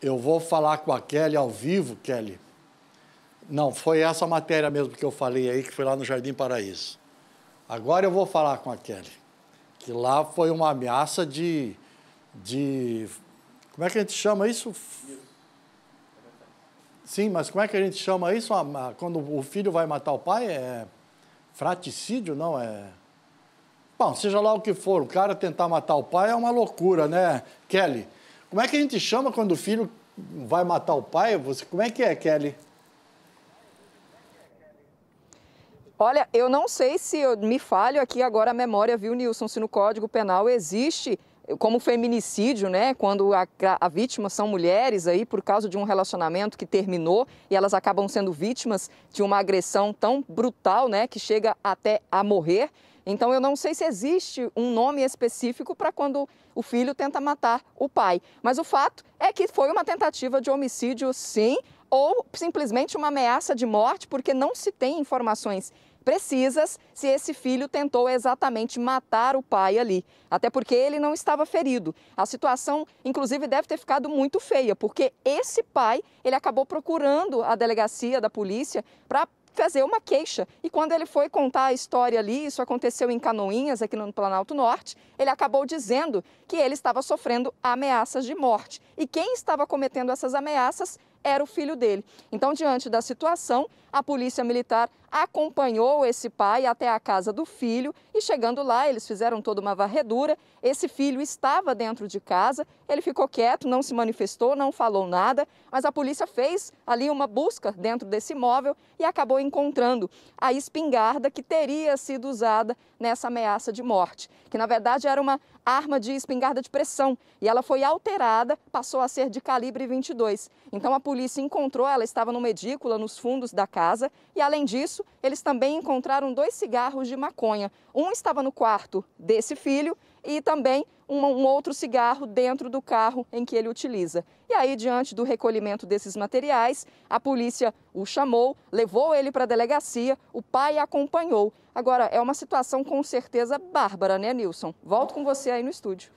Eu vou falar com a Kelly ao vivo, Kelly. Não, foi essa matéria mesmo que eu falei aí, que foi lá no Jardim Paraíso. Agora eu vou falar com a Kelly. Que lá foi uma ameaça de. de como é que a gente chama isso? Sim, mas como é que a gente chama isso? Quando o filho vai matar o pai? É fraticídio, não? É. Bom, seja lá o que for, o cara tentar matar o pai é uma loucura, né, Kelly? Como é que a gente chama quando o filho vai matar o pai? Você, como é que é, Kelly? Olha, eu não sei se eu me falho aqui agora a memória, viu, Nilson, se no Código Penal existe como feminicídio, né? Quando a, a, vítima são mulheres aí por causa de um relacionamento que terminou e elas acabam sendo vítimas de uma agressão tão brutal, né? Que chega até a morrer. Então eu não sei se existe um nome específico para quando o filho tenta matar o pai. Mas o fato é que foi uma tentativa de homicídio, sim, ou simplesmente uma ameaça de morte, porque não se tem informações precisas se esse filho tentou exatamente matar o pai ali. Até porque ele não estava ferido. A situação, inclusive, deve ter ficado muito feia, porque esse pai ele acabou procurando a delegacia da polícia para fazer uma queixa. E quando ele foi contar a história ali, isso aconteceu em Canoinhas, aqui no Planalto Norte, ele acabou dizendo que ele estava sofrendo ameaças de morte. E quem estava cometendo essas ameaças era o filho dele. Então, diante da situação, a polícia militar acompanhou esse pai até a casa do filho e chegando lá, eles fizeram toda uma varredura. Esse filho estava dentro de casa, ele ficou quieto, não se manifestou, não falou nada, mas a polícia fez ali uma busca dentro desse imóvel e acabou encontrando a espingarda que teria sido usada nessa ameaça de morte, que na verdade era uma arma de espingarda de pressão e ela foi alterada, passou a ser de calibre 22. Então a polícia encontrou, ela estava numa edícula nos fundos da casa. E além disso, eles também encontraram dois cigarros de maconha. Um estava no quarto desse filho e também um, um, outro cigarro dentro do carro em que ele utiliza. E aí, diante do recolhimento desses materiais, a polícia o chamou, levou ele para a delegacia, o pai acompanhou. Agora, é uma situação com certeza bárbara, né, Nilson? Volto com você aí no estúdio.